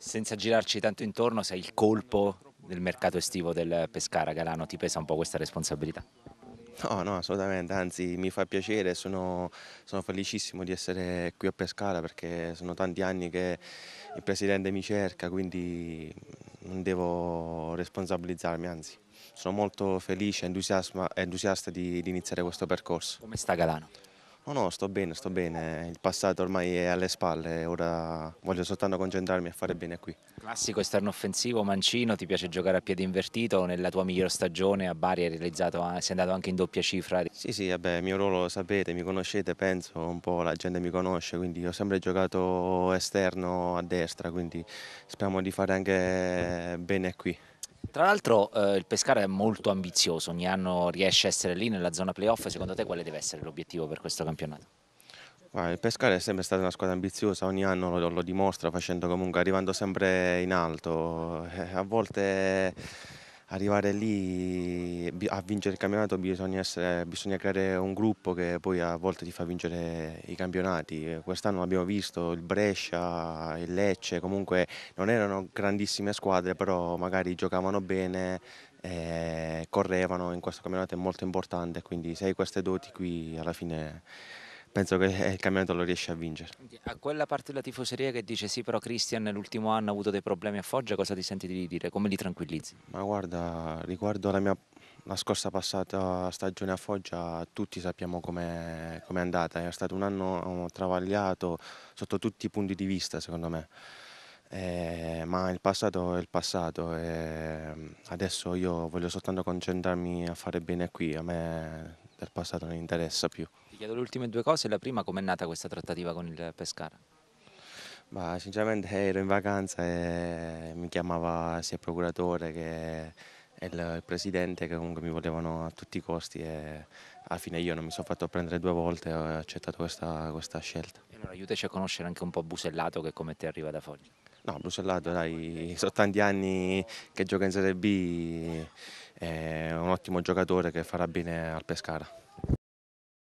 Senza girarci tanto intorno, sei il colpo del mercato estivo del Pescara, Galano, ti pesa un po' questa responsabilità? No, no, assolutamente, anzi mi fa piacere, sono, sono, felicissimo di essere qui a Pescara perché sono tanti anni che il Presidente mi cerca, quindi non devo responsabilizzarmi, anzi sono molto felice e entusiasta di, di iniziare questo percorso. Come sta Galano? No, no, sto bene, sto bene. Il passato ormai è alle spalle, ora voglio soltanto concentrarmi e fare bene qui. Classico esterno offensivo, Mancino, ti piace giocare a piede invertito? Nella tua migliore stagione a Bari hai realizzato, sei andato anche in doppia cifra? Sì, sì, vabbè, il mio ruolo lo sapete, mi conoscete, penso, un po' la gente mi conosce, quindi ho sempre giocato esterno a destra, quindi speriamo di fare anche bene qui. Tra l'altro eh, il Pescara è molto ambizioso, ogni anno riesce a essere lì nella zona playoff, secondo te quale deve essere l'obiettivo per questo campionato? il Pescara è sempre stata una squadra ambiziosa, ogni anno lo, lo dimostra facendo comunque, arrivando sempre in alto, eh, a volte arrivare lì a vincere il campionato bisogna, essere, eh, bisogna, creare un gruppo che poi a volte ti fa vincere i campionati. Quest'anno abbiamo visto il Brescia, il Lecce, comunque non erano grandissime squadre, però magari giocavano bene, eh, correvano in questo campionato è molto importante, quindi se hai queste doti qui alla fine penso che eh, il campionato lo riesce a vincere. A quella parte della tifoseria che dice sì però Christian nell'ultimo anno ha avuto dei problemi a Foggia, cosa ti senti di dire? Come li tranquillizzi? Ma guarda, riguardo la mia la scorsa passata stagione a Foggia tutti sappiamo com'è, com è andata, è stato un anno eh, travagliato sotto tutti i punti di vista secondo me, eh, ma il passato è il passato e eh, adesso io voglio soltanto concentrarmi a fare bene qui, a me del passato non interessa più. Ti chiedo le ultime due cose, la prima com'è nata questa trattativa con il Pescara? Ma sinceramente ero in vacanza e mi chiamava sia il procuratore che il presidente che comunque mi volevano a tutti i costi e alla fine io non mi sono fatto prendere due volte e ho accettato questa, questa scelta. E allora aiutaci a conoscere anche un po' Busellato che come te arriva da Foggia. No, Busellato dai, sono tanti anni che gioca in Serie B è un ottimo giocatore che farà bene al Pescara.